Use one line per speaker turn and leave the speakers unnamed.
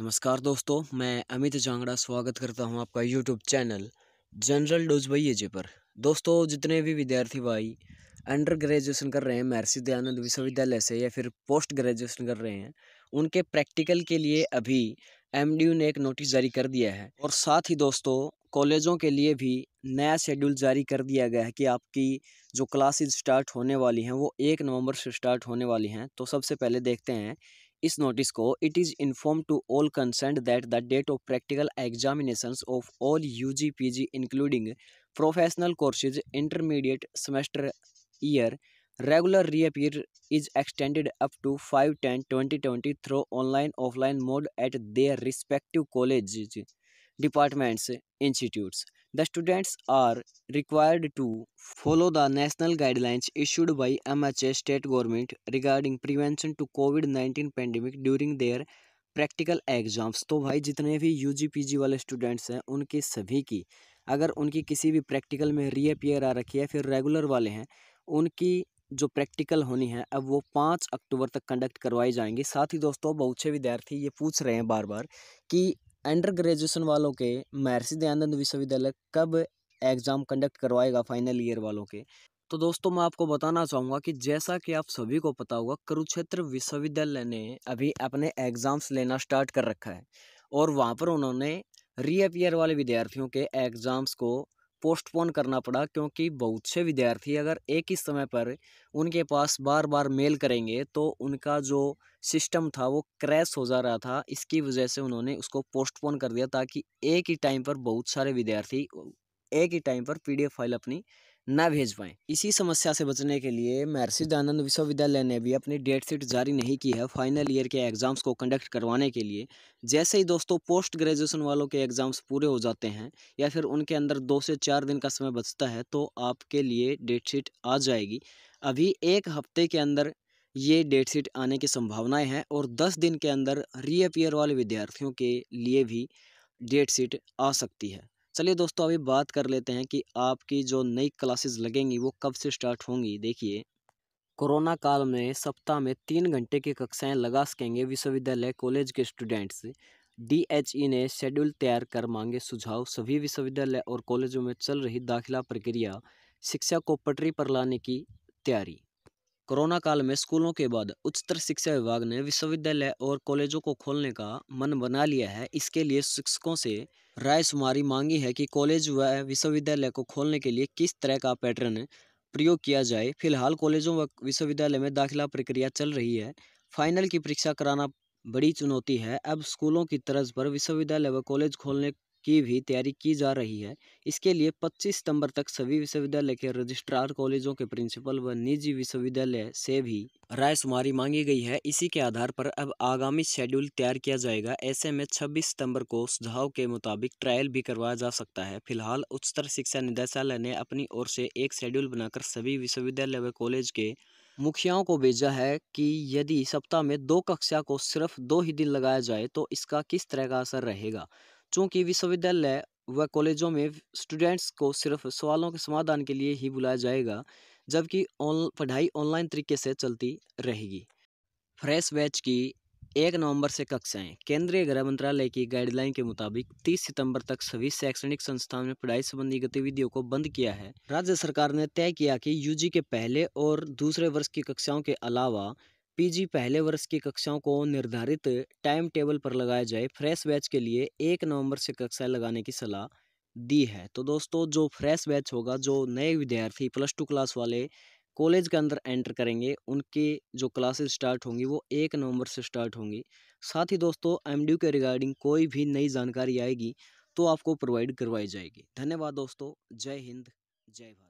नमस्कार दोस्तों मैं अमित जांगड़ा स्वागत करता हूं आपका यूट्यूब चैनल जनरल डोज भाई एजे पर दोस्तों जितने भी विद्यार्थी भाई अंडर ग्रेजुएशन कर रहे हैं महर्षि दयानंद विश्वविद्यालय से या फिर पोस्ट ग्रेजुएशन कर रहे हैं उनके प्रैक्टिकल के लिए अभी एम ने एक नोटिस जारी कर दिया है और साथ ही दोस्तों कॉलेजों के लिए भी नया शेड्यूल जारी कर दिया गया है कि आपकी जो क्लासेज स्टार्ट होने वाली हैं वो एक नवंबर से स्टार्ट होने वाली हैं तो सबसे पहले देखते हैं इस नोटिस को it is inform to all concern that the date of practical examinations of all UG PG including professional courses intermediate semester year regular reappear is extended up to 5 10 2020 through online offline mode at their respective colleges departments institutes the students are required to follow the national guidelines issued by M H A state government regarding prevention to COVID nineteen pandemic during their practical exams तो भाई जितने भी you G P G वाले students हैं उनकी सभी की अगर उनकी किसी भी प्रैक्टिकल में रीअपियर आ रखी है फिर रेगुलर वाले हैं उनकी जो प्रैक्टिकल होनी है अब वो पाँच अक्टूबर तक कंडक्ट करवाई जाएंगी साथ ही दोस्तों बहुत से विद्यार्थी ये पूछ रहे हैं बार बार कि अंडर ग्रेजुएशन वालों के महर्षि दयानंद विश्वविद्यालय कब एग्ज़ाम कंडक्ट करवाएगा फाइनल ईयर वालों के तो दोस्तों मैं आपको बताना चाहूँगा कि जैसा कि आप सभी को पता होगा कुरुक्षेत्र विश्वविद्यालय ने अभी अपने एग्ज़ाम्स लेना स्टार्ट कर रखा है और वहाँ पर उन्होंने रीअपियर वाले विद्यार्थियों के एग्ज़ाम्स को पोस्टपोन करना पड़ा क्योंकि बहुत से विद्यार्थी अगर एक ही समय पर उनके पास बार बार मेल करेंगे तो उनका जो सिस्टम था वो क्रैश हो जा रहा था इसकी वजह से उन्होंने उसको पोस्टपोन कर दिया ताकि एक ही टाइम पर बहुत सारे विद्यार्थी एक ही टाइम पर पीडीएफ फाइल अपनी न भेज पाएँ इसी समस्या से बचने के लिए महर्षि दयानंद विश्वविद्यालय ने भी अपनी डेट शीट जारी नहीं की है फाइनल ईयर के एग्ज़ाम्स को कंडक्ट करवाने के लिए जैसे ही दोस्तों पोस्ट ग्रेजुएशन वालों के एग्ज़ाम्स पूरे हो जाते हैं या फिर उनके अंदर दो से चार दिन का समय बचता है तो आपके लिए डेट शीट आ जाएगी अभी एक हफ्ते के अंदर ये डेट शीट आने की संभावनाएं हैं और दस दिन के अंदर रीअपियर वाले विद्यार्थियों के लिए भी डेट शीट आ सकती है चलिए दोस्तों अभी बात कर लेते हैं कि आपकी जो नई क्लासेस लगेंगी वो कब से स्टार्ट होंगी देखिए कोरोना काल में सप्ताह में तीन घंटे की कक्षाएं लगा सकेंगे विश्वविद्यालय कॉलेज के स्टूडेंट्स डीएचई ने शेड्यूल तैयार कर मांगे सुझाव सभी विश्वविद्यालय और कॉलेजों में चल रही दाखिला प्रक्रिया शिक्षा को पटरी पर लाने की तैयारी कोरोना काल में स्कूलों के बाद उच्चतर शिक्षा विभाग ने विश्वविद्यालय और कॉलेजों को खोलने का मन बना लिया है इसके लिए शिक्षकों से राय सुमारी मांगी है कि कॉलेज व विश्वविद्यालय को खोलने के लिए किस तरह का पैटर्न प्रयोग किया जाए फिलहाल कॉलेजों व विश्वविद्यालय में दाखिला प्रक्रिया चल रही है फाइनल की परीक्षा कराना बड़ी चुनौती है अब स्कूलों की तर्ज पर विश्वविद्यालय व कॉलेज खोलने की भी तैयारी की जा रही है इसके लिए 25 सितंबर तक सभी विश्वविद्यालय के रजिस्ट्रार कॉलेजों के प्रिंसिपल व निजी विश्वविद्यालय से भी रायशुमारी मांगी गई है इसी के आधार पर अब आगामी शेड्यूल तैयार किया जाएगा ऐसे में 26 सितंबर को सुझाव के मुताबिक ट्रायल भी करवाया जा सकता है फिलहाल उच्चतर शिक्षा निदेशालय ने अपनी ओर से एक शेड्यूल बनाकर सभी विश्वविद्यालय व कॉलेज के मुखियाओं को भेजा है कि यदि सप्ताह में दो कक्षा को सिर्फ दो ही दिन लगाया जाए तो इसका किस तरह का असर रहेगा चूँकि विश्वविद्यालय व कॉलेजों में स्टूडेंट्स को सिर्फ सवालों के समाधान के लिए ही बुलाया जाएगा जबकि ऑन पढ़ाई ऑनलाइन तरीके से चलती रहेगी फ्रेश बैच की एक नवंबर से कक्षाएं केंद्रीय गृह मंत्रालय की गाइडलाइन के मुताबिक 30 सितंबर तक सभी शैक्षणिक संस्थान में पढ़ाई संबंधी गतिविधियों को बंद किया है राज्य सरकार ने तय किया कि यूजी के पहले और दूसरे वर्ष की कक्षाओं के अलावा पीजी पहले वर्ष की कक्षाओं को निर्धारित टाइम टेबल पर लगाया जाए फ्रेश बैच के लिए एक नवंबर से कक्षाएं लगाने की सलाह दी है तो दोस्तों जो फ्रेश बैच होगा जो नए विद्यार्थी प्लस टू क्लास वाले कॉलेज के अंदर एंटर करेंगे उनके जो क्लासेस स्टार्ट होंगी वो एक नवंबर से स्टार्ट होंगी साथ ही दोस्तों एम के रिगार्डिंग कोई भी नई जानकारी आएगी तो आपको प्रोवाइड करवाई जाएगी धन्यवाद दोस्तों जय हिंद जय भारत